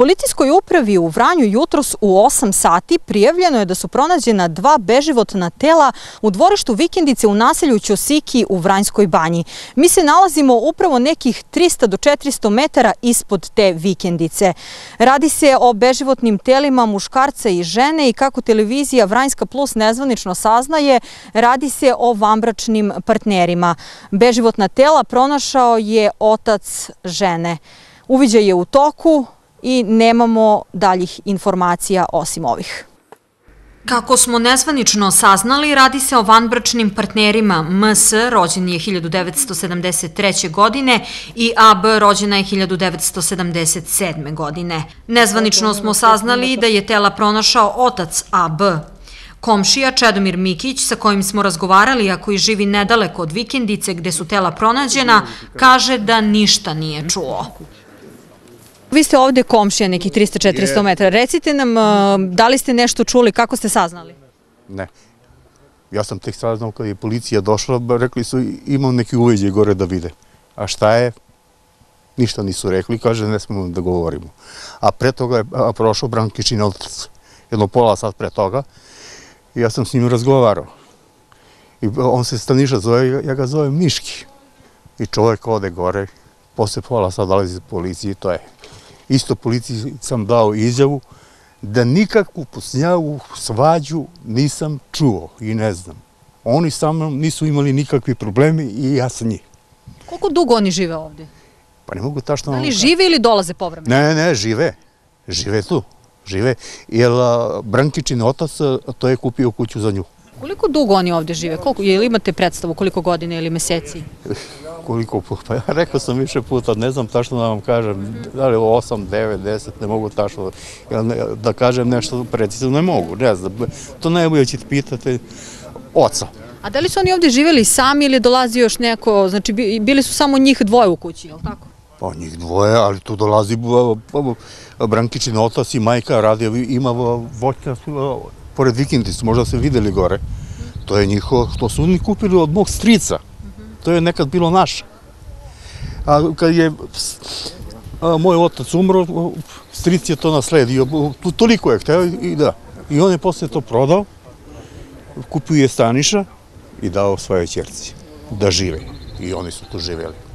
Policijskoj upravi u Vranju jutros u 8 sati prijavljeno je da su pronađena dva beživotna tela u dvorištu vikendice u naselju Ćosiki u Vranjskoj banji. Mi se nalazimo upravo nekih 300 do 400 metara ispod te vikendice. Radi se o beživotnim telima muškarca i žene i kako televizija Vranjska Plus nezvanično saznaje, radi se o vambračnim partnerima. Beživotna tela pronašao je otac žene. Uviđaj je u toku, i nemamo daljih informacija osim ovih. Kako smo nezvanično saznali, radi se o vanbračnim partnerima MS, rođen je 1973. godine, i AB, rođena je 1977. godine. Nezvanično smo saznali da je tela pronašao otac AB. Komšija Čedomir Mikić, sa kojim smo razgovarali, a koji živi nedaleko od vikendice gde su tela pronađena, kaže da ništa nije čuo. Vi ste ovde komšija nekih 300-400 metara. Recite nam, uh, da li ste nešto čuli, kako ste saznali? Ne. Ja sam tek saznao kad je policija došla, rekli su imam neki uveđaj gore da vide. A šta je? Ništa nisu rekli, kaže ne smemo da govorimo. A pre toga je prošao Brankićin otac, jedno pola sat pre toga. I ja sam s njim razgovarao. I on se Staniša zove, ja ga zovem Miški. I čovek ode gore, posle pola sata dolazi iz policije i to je isto policiji sam dao izjavu, da nikakvu posnjavu svađu nisam čuo i ne znam. Oni sa mnom nisu imali nikakvi problemi i ja sa njih. Koliko dugo oni žive ovdje? Pa ne mogu tačno... Ali žive ili dolaze povremeno? Ne, ne, žive. Žive tu. Žive. Jer Brankićin otac to je kupio kuću za nju. Koliko dugo oni ovde žive? Koliko, ili imate predstavu koliko godina ili meseci? koliko puta? Pa ja rekao sam više puta, ne znam tačno da vam kažem, da li 8, 9, 10, ne mogu tačno da, ja da kažem nešto precizno, ne mogu, ne znam. To najbolje ćete pitati oca. A da li su oni ovde živjeli sami ili dolazi još neko, znači bili su samo njih dvoje u kući, je li tako? Pa njih dvoje, ali tu dolazi Brankićin otac i majka radi, ima voćna pored Vikindicu, možda se videli gore. To je njihovo, što su oni kupili od mog strica. To je nekad bilo naše. A kad je moj otac umro, stric je to nasledio, toliko je hteo i da. I on je posle to prodao, kupio je staniša i dao svoje čerci da žive. I oni su tu živeli.